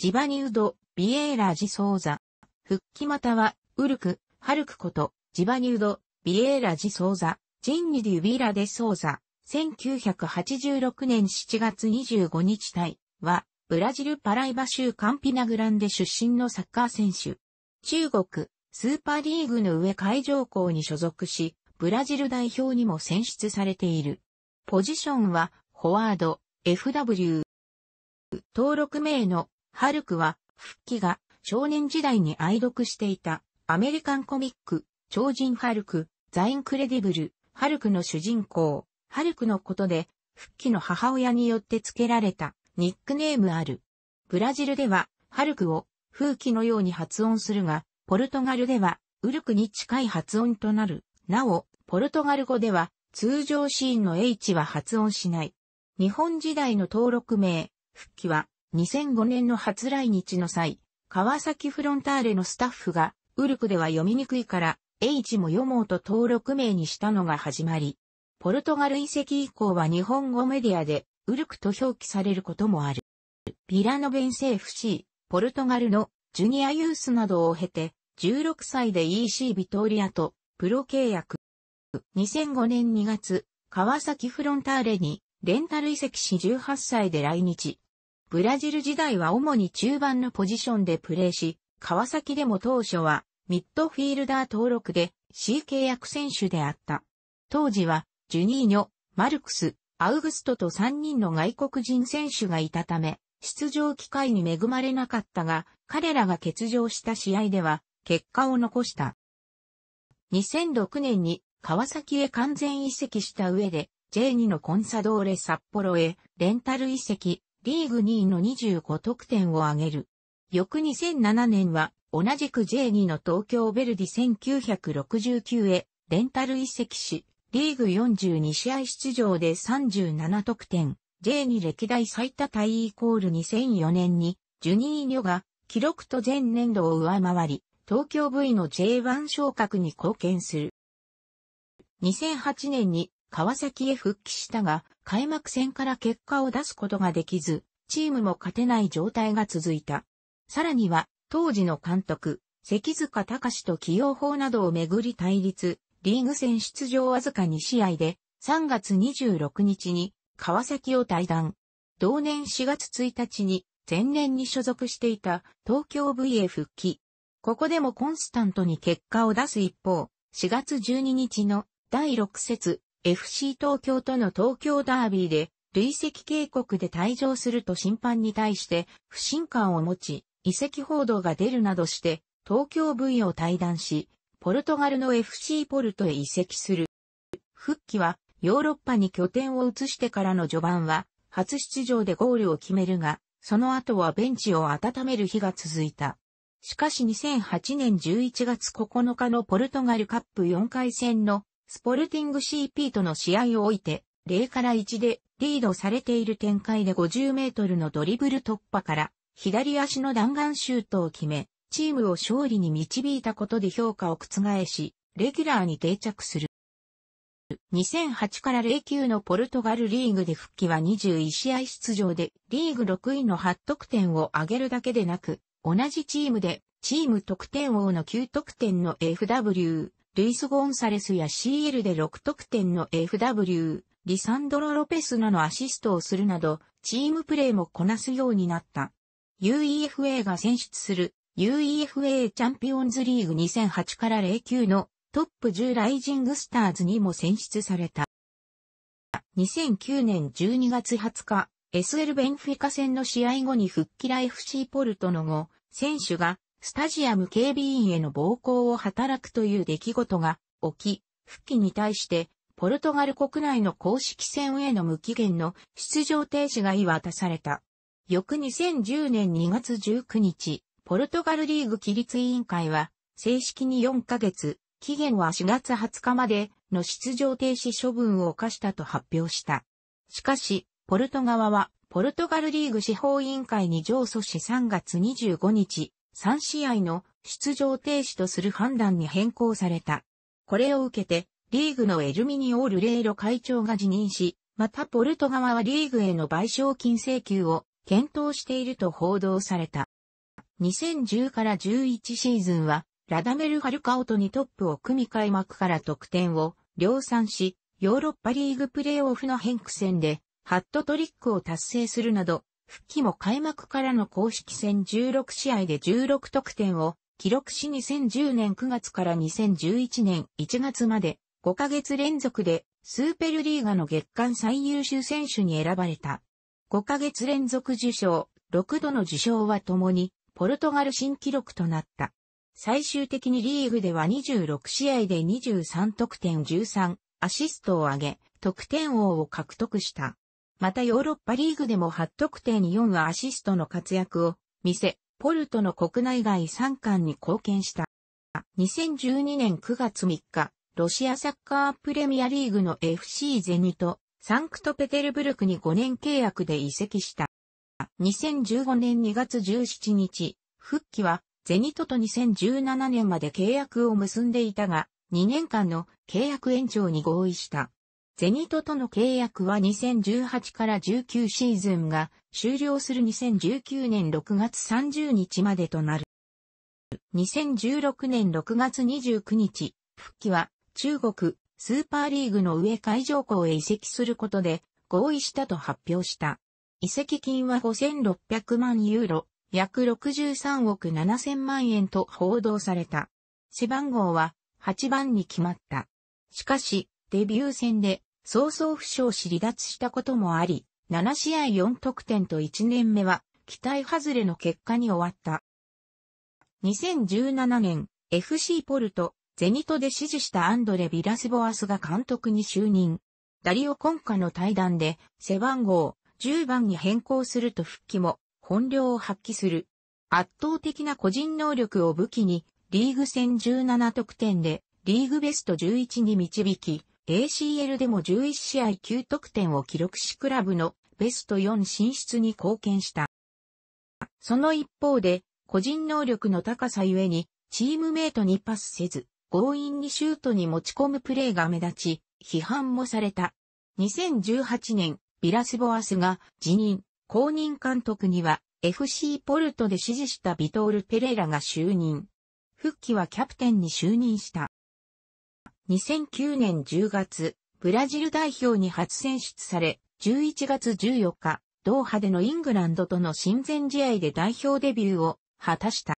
ジバニウド、ビエーラジソーザ。復帰または、ウルク、ハルクこと、ジバニウド、ビエーラジソーザ、ジンニデュビラデソーザ。1986年7月25日対は、ブラジルパライバ州カンピナグランデ出身のサッカー選手。中国、スーパーリーグの上海上校に所属し、ブラジル代表にも選出されている。ポジションは、フォワード、FW。登録名のハルクは、復帰が少年時代に愛読していたアメリカンコミック、超人ハルク、ザインクレディブル、ハルクの主人公、ハルクのことで、復帰の母親によって付けられたニックネームある。ブラジルでは、ハルクを風紀のように発音するが、ポルトガルでは、ウルクに近い発音となる。なお、ポルトガル語では、通常シーンの H は発音しない。日本時代の登録名、復帰は、2005年の初来日の際、川崎フロンターレのスタッフが、ウルクでは読みにくいから、H も読もうと登録名にしたのが始まり、ポルトガル遺跡以降は日本語メディアで、ウルクと表記されることもある。ビラノベンセ FC、ポルトガルのジュニアユースなどを経て、16歳で EC ビトーリアとプロ契約。2005年2月、川崎フロンターレにレンタル移籍し18歳で来日。ブラジル時代は主に中盤のポジションでプレーし、川崎でも当初はミッドフィールダー登録で C 契約選手であった。当時はジュニーニョ、マルクス、アウグストと3人の外国人選手がいたため、出場機会に恵まれなかったが、彼らが欠場した試合では結果を残した。2006年に川崎へ完全移籍した上で、J2 のコンサドーレ札幌へレンタル移籍、リーグ2位の25得点を挙げる。翌2007年は、同じく J2 の東京ベルディ1969へ、レンタル移籍し、リーグ42試合出場で37得点、J2 歴代最多タイイコール2004年に、ジュニーニョが、記録と前年度を上回り、東京 V の J1 昇格に貢献する。2008年に川崎へ復帰したが、開幕戦から結果を出すことができず、チームも勝てない状態が続いた。さらには、当時の監督、関塚隆と起用法などをめぐり対立、リーグ戦出場わずか2試合で、3月26日に川崎を退団。同年4月1日に前年に所属していた東京 V へ復帰。ここでもコンスタントに結果を出す一方、4月12日の第6節 FC 東京との東京ダービーで、累積警告で退場すると審判に対して不信感を持ち、移籍報道が出るなどして、東京 V を退団し、ポルトガルの FC ポルトへ移籍する。復帰は、ヨーロッパに拠点を移してからの序盤は、初出場でゴールを決めるが、その後はベンチを温める日が続いた。しかし2008年11月9日のポルトガルカップ4回戦のスポルティング CP との試合を置いて、0から1でリードされている展開で50メートルのドリブル突破から、左足の弾丸シュートを決め、チームを勝利に導いたことで評価を覆し、レギュラーに定着する。2008から09のポルトガルリーグで復帰は21試合出場で、リーグ6位の8得点を挙げるだけでなく、同じチームで、チーム得点王の9得点の FW、ルイス・ゴンサレスや CL で6得点の FW、リサンドロ・ロペスなのアシストをするなど、チームプレーもこなすようになった。UEFA が選出する UEFA チャンピオンズリーグ2008から09のトップ10ライジングスターズにも選出された。2009年12月20日、SL ベンフィカ戦の試合後に復帰フシーポルトの後、選手がスタジアム警備員への暴行を働くという出来事が起き、復帰に対して、ポルトガル国内の公式戦への無期限の出場停止が言い渡された。翌2010年2月19日、ポルトガルリーグ規律委員会は、正式に4ヶ月、期限は4月20日までの出場停止処分を課したと発表した。しかし、ポルト側は、ポルトガルリーグ司法委員会に上訴し3月25日、3試合の出場停止とする判断に変更された。これを受けて、リーグのエルミニオールレイロ会長が辞任し、またポルト側はリーグへの賠償金請求を検討していると報道された。2010から11シーズンは、ラダメル・ハルカオトにトップを組み開幕から得点を量産し、ヨーロッパリーグプレイオフの変区戦で、ハットトリックを達成するなど、復帰も開幕からの公式戦16試合で16得点を記録し2010年9月から2011年1月まで5ヶ月連続でスーペルリーガの月間最優秀選手に選ばれた。5ヶ月連続受賞、6度の受賞は共にポルトガル新記録となった。最終的にリーグでは26試合で23得点13アシストを上げ、得点王を獲得した。またヨーロッパリーグでも8得点4アシストの活躍を見せ、ポルトの国内外3冠に貢献した。2012年9月3日、ロシアサッカープレミアリーグの FC ゼニとサンクトペテルブルクに5年契約で移籍した。2015年2月17日、復帰はゼニトと2017年まで契約を結んでいたが、2年間の契約延長に合意した。ゼニトとの契約は2018から19シーズンが終了する2019年6月30日までとなる。2016年6月29日、復帰は中国スーパーリーグの上海上校へ移籍することで合意したと発表した。移籍金は5600万ユーロ、約63億7000万円と報道された。背番号は8番に決まった。しかし、デビュー戦で早々負傷し離脱したこともあり、7試合4得点と1年目は期待外れの結果に終わった。2017年、FC ポルト、ゼニトで支持したアンドレ・ビラスボアスが監督に就任。ダリオ・コンカの対談で、背番号10番に変更すると復帰も、本領を発揮する。圧倒的な個人能力を武器に、リーグ戦17得点で、リーグベスト11に導き、ACL でも11試合9得点を記録しクラブのベスト4進出に貢献した。その一方で、個人能力の高さゆえに、チームメイトにパスせず、強引にシュートに持ち込むプレーが目立ち、批判もされた。2018年、ビラスボアスが辞任、公認監督には FC ポルトで支持したビトール・ペレーラが就任。復帰はキャプテンに就任した。2009年10月、ブラジル代表に初選出され、11月14日、ドーハでのイングランドとの親善試合で代表デビューを果たした。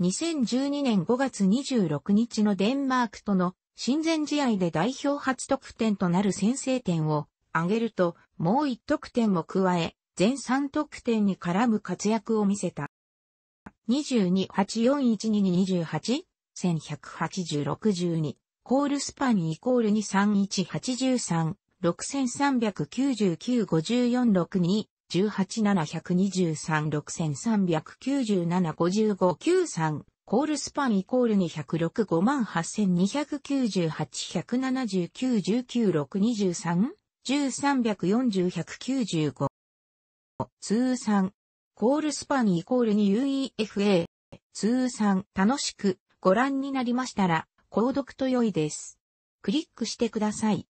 2012年5月26日のデンマークとの親善試合で代表初得点となる先制点を挙げると、もう1得点も加え、全3得点に絡む活躍を見せた。22-84-12-28-1180-62コールスパンイコール23183、6399-5462、187123-6397-5593、コールスパンイコール206 58298 179 19 1323140 195通算コールスパンイコールに UEFA 通算楽しくご覧になりましたら購読と良いです。クリックしてください。